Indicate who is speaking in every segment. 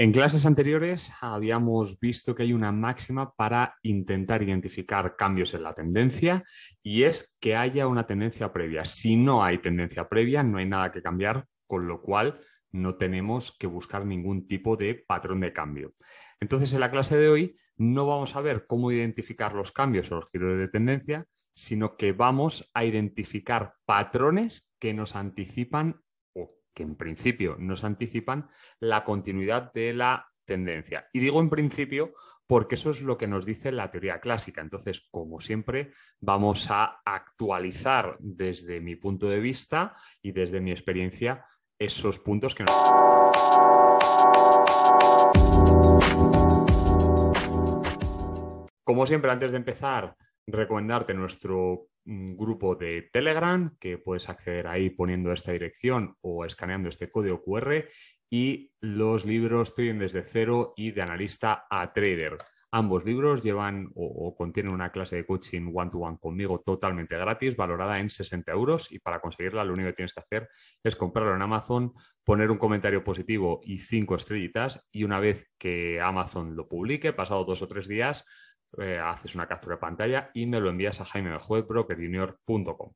Speaker 1: En clases anteriores habíamos visto que hay una máxima para intentar identificar cambios en la tendencia y es que haya una tendencia previa. Si no hay tendencia previa, no hay nada que cambiar, con lo cual no tenemos que buscar ningún tipo de patrón de cambio. Entonces, en la clase de hoy no vamos a ver cómo identificar los cambios o los giros de tendencia, sino que vamos a identificar patrones que nos anticipan en principio nos anticipan la continuidad de la tendencia. Y digo en principio porque eso es lo que nos dice la teoría clásica. Entonces, como siempre, vamos a actualizar desde mi punto de vista y desde mi experiencia esos puntos que nos... Como siempre, antes de empezar, recomendarte nuestro un grupo de Telegram que puedes acceder ahí poniendo esta dirección o escaneando este código QR y los libros Trading desde cero y de analista a trader. Ambos libros llevan o, contienen una clase de coaching one-to-one -one conmigo totalmente gratis, valorada en 60 euros. Y para conseguirla, lo único que tienes que hacer es comprarlo en Amazon, poner un comentario positivo y cinco estrellitas. Y una vez que Amazon lo publique, pasado dos o tres días, eh, haces una captura de pantalla y me lo envías a jaimemejuezbrokerjunior.com.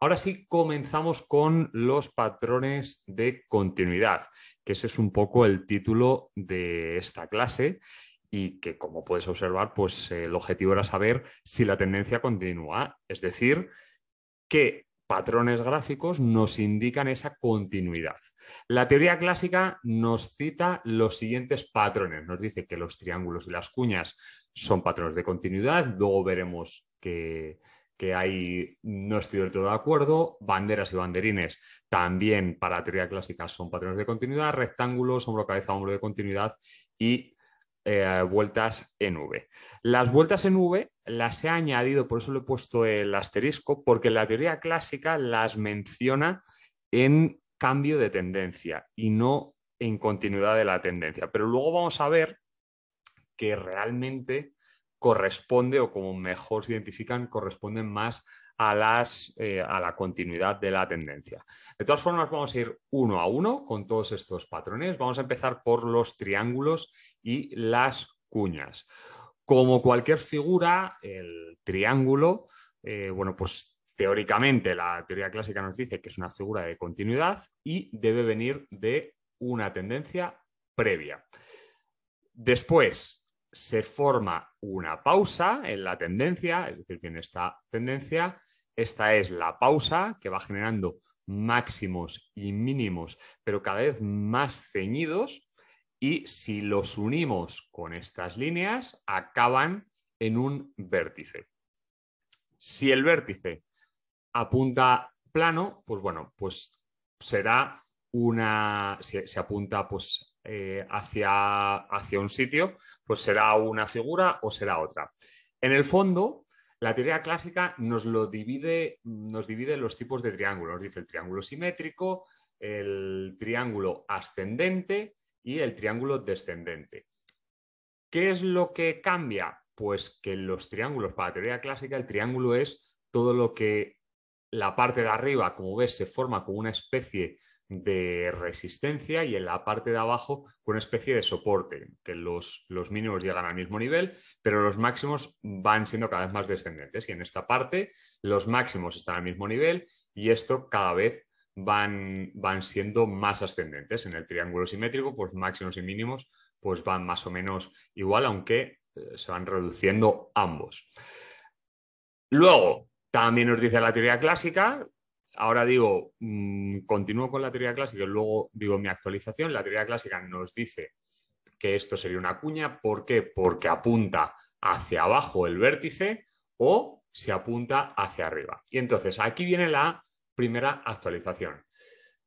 Speaker 1: Ahora sí, comenzamos con los patrones de continuidad, que ese es un poco el título de esta clase y que, como puedes observar, pues eh, el objetivo era saber si la tendencia continúa, es decir, qué patrones gráficos nos indican esa continuidad. La teoría clásica nos cita los siguientes patrones. Nos dice que los triángulos y las cuñas son patrones de continuidad. Luego veremos que, hay, no estoy del todo de acuerdo. Banderas y banderines también para la teoría clásica son patrones de continuidad. Rectángulos, hombro, cabeza, hombro de continuidad y eh, vueltas en V. Las vueltas en V las he añadido, por eso le he puesto el asterisco, porque la teoría clásica las menciona en cambio de tendencia y no en continuidad de la tendencia. Pero luego vamos a ver que realmente corresponde o como mejor se identifican, corresponden más a, las, eh, a la continuidad de la tendencia. De todas formas, vamos a ir uno a uno con todos estos patrones. Vamos a empezar por los triángulos y las cuñas. Como cualquier figura, el triángulo, eh, bueno, pues teóricamente la teoría clásica nos dice que es una figura de continuidad y debe venir de una tendencia previa. Después, se forma una pausa en la tendencia, es decir, que en esta tendencia, esta es la pausa que va generando máximos y mínimos, pero cada vez más ceñidos, y si los unimos con estas líneas, acaban en un vértice. Si el vértice apunta plano, pues bueno, pues será una, se, apunta pues eh, hacia, hacia un sitio, pues será una figura o será otra. En el fondo, la teoría clásica nos lo divide, nos divide los tipos de triángulos. dice el triángulo simétrico, el triángulo ascendente y el triángulo descendente. ¿Qué es lo que cambia? Pues que los triángulos, para la teoría clásica, el triángulo es todo lo que la parte de arriba, como ves, se forma como una especie de resistencia y en la parte de abajo con una especie de soporte, que los, mínimos llegan al mismo nivel, pero los máximos van siendo cada vez más descendentes. Y en esta parte los máximos están al mismo nivel y esto cada vez van, van siendo más ascendentes. En el triángulo simétrico, pues máximos y mínimos pues van más o menos igual, aunque eh, se van reduciendo ambos. Luego, también nos dice la teoría clásica ahora digo, mm, continúo con la teoría clásica y luego digo mi actualización. La teoría clásica nos dice que esto sería una cuña. ¿Por qué? Porque apunta hacia abajo el vértice o se apunta hacia arriba. Y entonces aquí viene la primera actualización.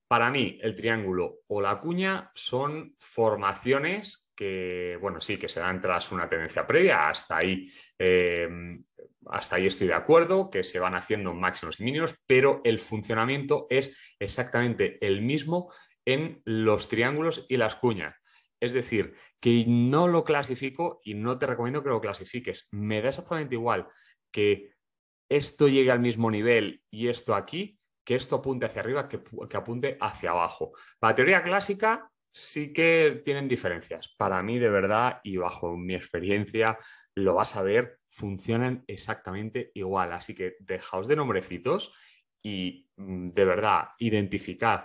Speaker 1: Para mí, el triángulo o la cuña son formaciones que, bueno, sí, que se dan tras una tendencia previa, hasta ahí, em, hasta ahí estoy de acuerdo, que se van haciendo máximos y mínimos, pero el funcionamiento es exactamente el mismo en los triángulos y las cuñas. Es decir, que no lo clasifico y no te recomiendo que lo clasifiques. Me da exactamente igual que esto llegue al mismo nivel y esto aquí, que esto apunte hacia arriba, que, que apunte hacia abajo. La teoría clásica sí que tienen diferencias. Para mí, de verdad, y bajo mi experiencia, lo vas a ver, funcionan exactamente igual. Así que dejaos de nombrecitos y mm, de verdad, identificad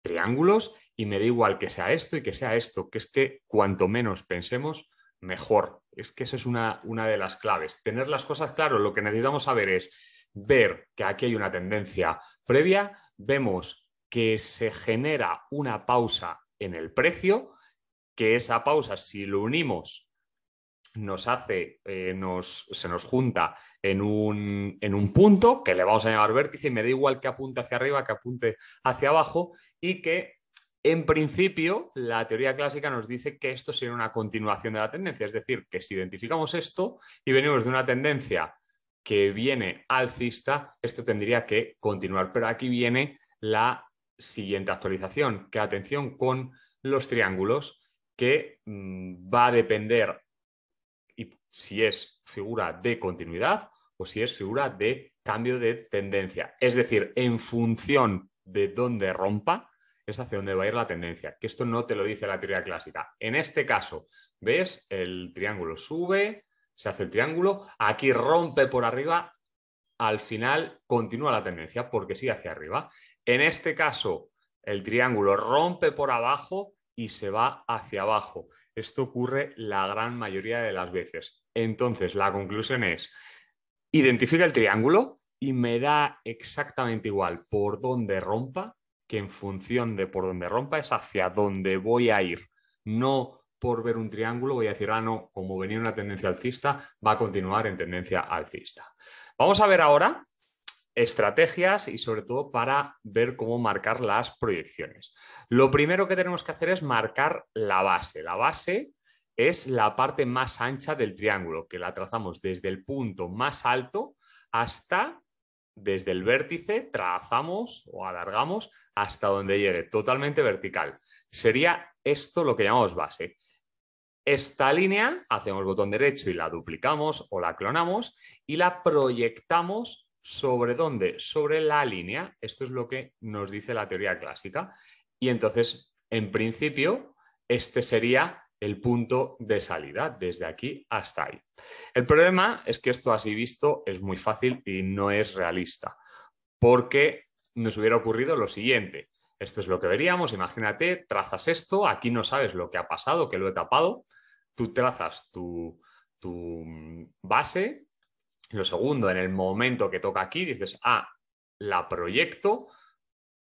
Speaker 1: triángulos y me da igual que sea esto y que sea esto, que es que cuanto menos pensemos, mejor. Es que esa es una, una de las claves. Tener las cosas claras, lo que necesitamos saber es ver que aquí hay una tendencia previa, vemos que se genera una pausa en el precio, que esa pausa, si lo unimos, nos hace, eh, nos, se nos junta en un, en un punto que le vamos a llamar vértice y me da igual que apunte hacia arriba, que apunte hacia abajo y que en principio la teoría clásica nos dice que esto sería una continuación de la tendencia, es decir, que si identificamos esto y venimos de una tendencia que viene alcista, esto tendría que continuar, pero aquí viene la siguiente actualización, que atención con los triángulos, que mm, va a depender si es figura de continuidad o si es figura de cambio de tendencia. Es decir, en función de dónde rompa, es hacia dónde va a ir la tendencia, que esto no te lo dice la teoría clásica. En este caso, ves, el triángulo sube, se hace el triángulo, aquí rompe por arriba, al final continúa la tendencia porque sigue hacia arriba. En este caso, el triángulo rompe por abajo y se va hacia abajo. Esto ocurre la gran mayoría de las veces. Entonces, la conclusión es, identifica el triángulo y me da exactamente igual por dónde rompa, que en función de por dónde rompa es hacia dónde voy a ir. No por ver un triángulo voy a decir, ah, no, como venía una tendencia alcista, va a continuar en tendencia alcista. Vamos a ver ahora estrategias y sobre todo para ver cómo marcar las proyecciones. Lo primero que tenemos que hacer es marcar la base. La base es la parte más ancha del triángulo, que la trazamos desde el punto más alto hasta desde el vértice, trazamos o alargamos hasta donde llegue, totalmente vertical. Sería esto lo que llamamos base. Esta línea hacemos botón derecho y la duplicamos o la clonamos y la proyectamos ¿Sobre dónde? Sobre la línea. Esto es lo que nos dice la teoría clásica. Y entonces, en principio, este sería el punto de salida, desde aquí hasta ahí. El problema es que esto así visto es muy fácil y no es realista, porque nos hubiera ocurrido lo siguiente. Esto es lo que veríamos, imagínate, trazas esto, aquí no sabes lo que ha pasado, que lo he tapado, tú trazas tu, tu mm, base, lo segundo, en el momento que toca aquí, dices, ah, la proyecto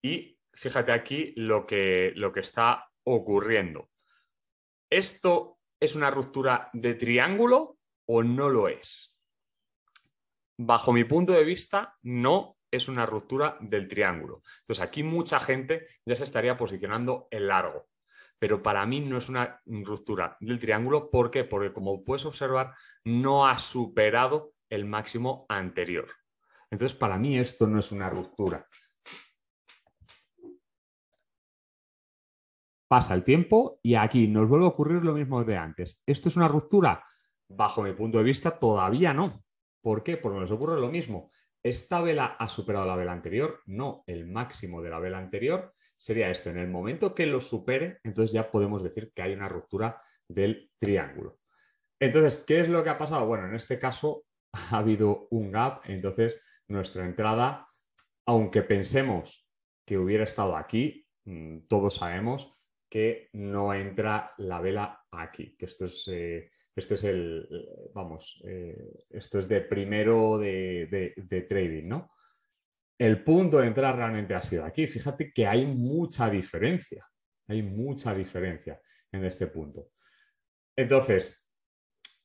Speaker 1: y fíjate aquí lo que, lo que está ocurriendo. ¿Esto es una ruptura de triángulo o no lo es? Bajo mi punto de vista, no es una ruptura del triángulo. Entonces aquí mucha gente ya se estaría posicionando en largo, pero para mí no es una ruptura del triángulo. ¿Por qué? Porque como puedes observar, no ha superado el máximo anterior. Entonces, para mí esto no es una ruptura. Pasa el tiempo y aquí nos vuelve a ocurrir lo mismo de antes. ¿Esto es una ruptura? Bajo mi punto de vista, todavía no. ¿Por qué? Porque nos ocurre lo mismo. ¿Esta vela ha superado la vela anterior? No, el máximo de la vela anterior sería esto. En el momento que lo supere, entonces ya podemos decir que hay una ruptura del triángulo. Entonces, ¿qué es lo que ha pasado? Bueno, en este caso ha habido un gap, entonces nuestra entrada, aunque pensemos que hubiera estado aquí, mm, todos sabemos que no entra la vela aquí, que esto es, eh, es el, vamos, eh, esto es de primero de, trading, ¿no? El punto de entrar realmente ha sido aquí. Fíjate que hay mucha diferencia, hay mucha diferencia en este punto. Entonces,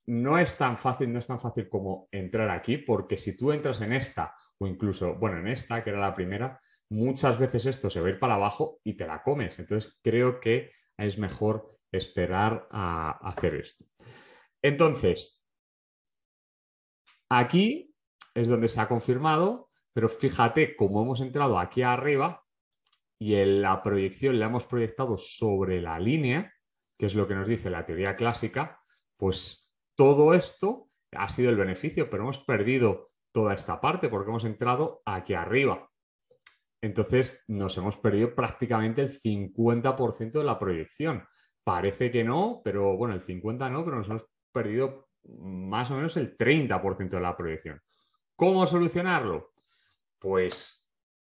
Speaker 1: no es tan fácil, no es tan fácil como entrar aquí, porque si tú entras en esta o incluso, bueno, en esta, que era la primera, muchas veces esto se va a ir para abajo y te la comes. Entonces creo que es mejor esperar a, hacer esto. Entonces, aquí es donde se ha confirmado, pero fíjate cómo hemos entrado aquí arriba y en la proyección la hemos proyectado sobre la línea, que es lo que nos dice la teoría clásica, pues todo esto ha sido el beneficio, pero hemos perdido toda esta parte porque hemos entrado aquí arriba. Entonces nos hemos perdido prácticamente el 50% de la proyección. Parece que no, pero bueno, el 50 no, pero nos hemos perdido más o menos el 30% de la proyección. ¿Cómo solucionarlo? Pues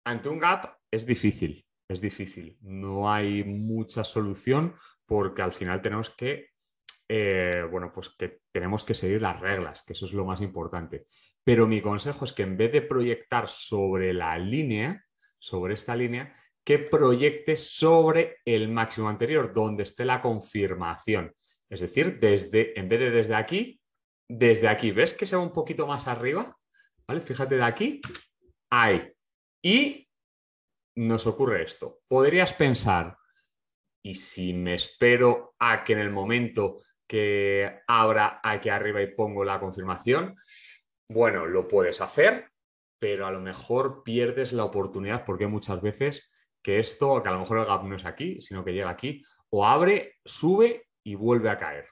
Speaker 1: ante un gap es difícil, es difícil. No hay mucha solución porque al final tenemos que eh, bueno, pues que tenemos que seguir las reglas, que eso es lo más importante. Pero mi consejo es que en vez de proyectar sobre la línea, sobre esta línea, que proyecte sobre el máximo anterior, donde esté la confirmación. Es decir, desde, en vez de desde aquí, desde aquí. ¿Ves que se va un poquito más arriba? ¿Vale? Fíjate de aquí, ahí. Y nos ocurre esto. Podrías pensar, ¿y si me espero a que en el momento que abra aquí arriba y pongo la confirmación. Bueno, lo puedes hacer, pero a lo mejor pierdes la oportunidad porque muchas veces que esto, que a lo mejor el gap no es aquí, sino que llega aquí, o abre, sube y vuelve a caer.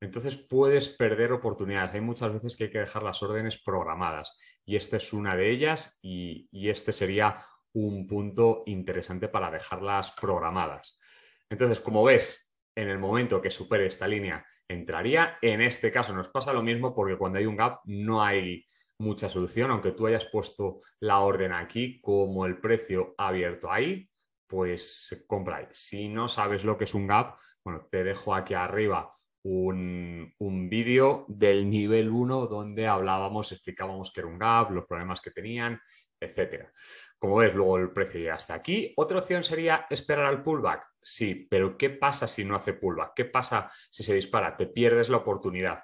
Speaker 1: Entonces puedes perder oportunidades. Hay muchas veces que hay que dejar las órdenes programadas y esta es una de ellas y, y este sería un punto interesante para dejarlas programadas. Entonces, como ves, en el momento que supere esta línea entraría. En este caso nos pasa lo mismo porque cuando hay un gap no hay mucha solución, aunque tú hayas puesto la orden aquí como el precio abierto ahí, pues compra ahí. Si no sabes lo que es un gap, bueno, te dejo aquí arriba un, vídeo del nivel 1 donde hablábamos, explicábamos que era un gap, los problemas que tenían, etcétera. Como ves, luego el precio llega hasta aquí. Otra opción sería esperar al pullback. Sí, pero ¿qué pasa si no hace pullback? ¿Qué pasa si se dispara? Te pierdes la oportunidad.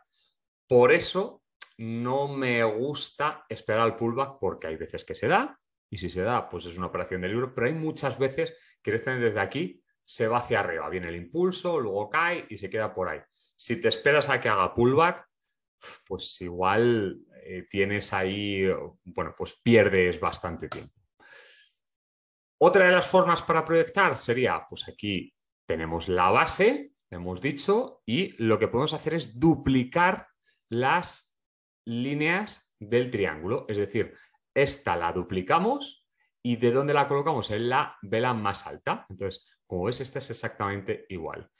Speaker 1: Por eso no me gusta esperar al pullback porque hay veces que se da y si se da, pues es una operación de libro, pero hay muchas veces que desde aquí se va hacia arriba, viene el impulso, luego cae y se queda por ahí. Si te esperas a que haga pullback, pues igual eh, tienes ahí, bueno, pues pierdes bastante tiempo. Otra de las formas para proyectar sería, pues aquí tenemos la base, hemos dicho, y lo que podemos hacer es duplicar las líneas del triángulo. Es decir, esta la duplicamos y de dónde la colocamos en la vela más alta. Entonces, como ves, esta es exactamente igual.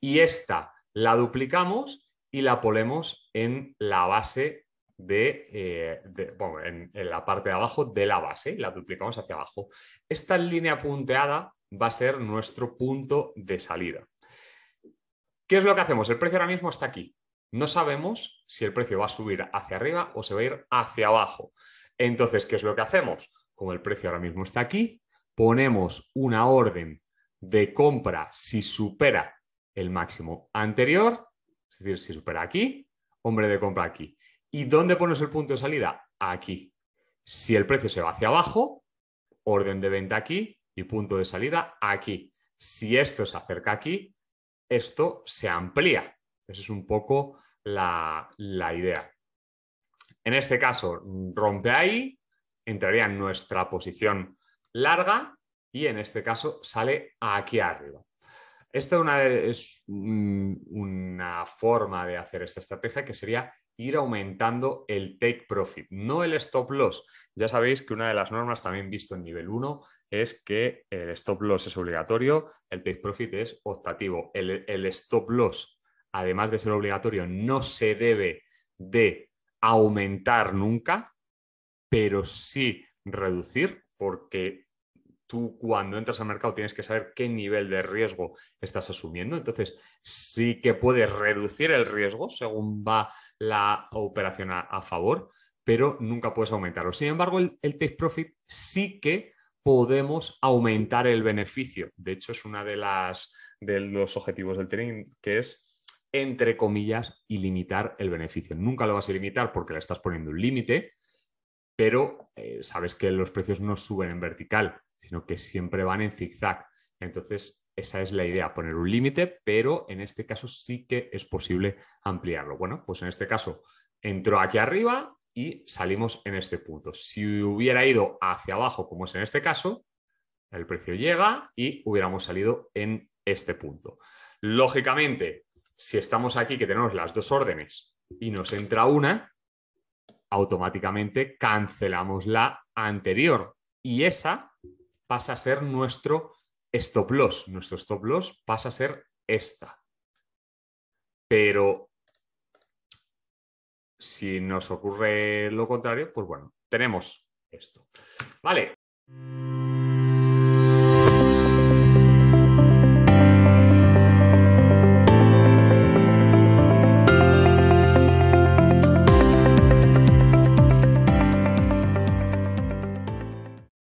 Speaker 1: Y esta la duplicamos y la ponemos en la base de, eh, en, la parte de abajo de la base, la duplicamos hacia abajo. Esta línea punteada va a ser nuestro punto de salida. ¿Qué es lo que hacemos? El precio ahora mismo está aquí. No sabemos si el precio va a subir hacia arriba o se va a ir hacia abajo. Entonces, ¿qué es lo que hacemos? Como el precio ahora mismo está aquí, ponemos una orden de compra si supera el máximo anterior, es decir, si supera aquí, hombre de compra aquí. ¿Y dónde pones el punto de salida? Aquí. Si el precio se va hacia abajo, orden de venta aquí y punto de salida aquí. Si esto se acerca aquí, esto se amplía. Esa es un poco la, idea. En este caso, rompe ahí, entraría en nuestra posición larga y en este caso sale aquí arriba. Esta una, es una forma de hacer esta estrategia que sería ir aumentando el take profit, no el stop loss. Ya sabéis que una de las normas también visto en nivel 1 es que el stop loss es obligatorio, el take profit es optativo. El, stop loss, además de ser obligatorio, no se debe de aumentar nunca, pero sí reducir, porque tú cuando entras al mercado tienes que saber qué nivel de riesgo estás asumiendo. Entonces, sí que puedes reducir el riesgo según va la operación a, favor, pero nunca puedes aumentarlo. Sin embargo, el, take profit sí que podemos aumentar el beneficio. De hecho, es una de las de los objetivos del trading, que es entre comillas limitar el beneficio. Nunca lo vas a limitar porque le estás poniendo un límite, pero eh, sabes que los precios no suben en vertical, sino que siempre van en zigzag. Entonces, esa es la idea, poner un límite, pero en este caso sí que es posible ampliarlo. Bueno, pues en este caso entró aquí arriba y salimos en este punto. Si hubiera ido hacia abajo, como es en este caso, el precio llega y hubiéramos salido en este punto. Lógicamente, si estamos aquí que tenemos las dos órdenes y nos entra una, automáticamente cancelamos la anterior y esa pasa a ser nuestro stop loss, nuestro stop loss pasa a ser esta. Pero si nos ocurre lo contrario, pues bueno, tenemos esto. Vale.